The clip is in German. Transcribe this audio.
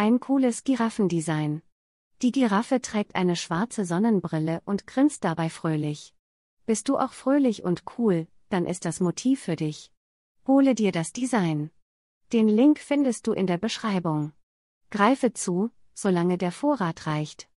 Ein cooles Giraffendesign. Die Giraffe trägt eine schwarze Sonnenbrille und grinst dabei fröhlich. Bist du auch fröhlich und cool, dann ist das Motiv für dich. Hole dir das Design. Den Link findest du in der Beschreibung. Greife zu, solange der Vorrat reicht.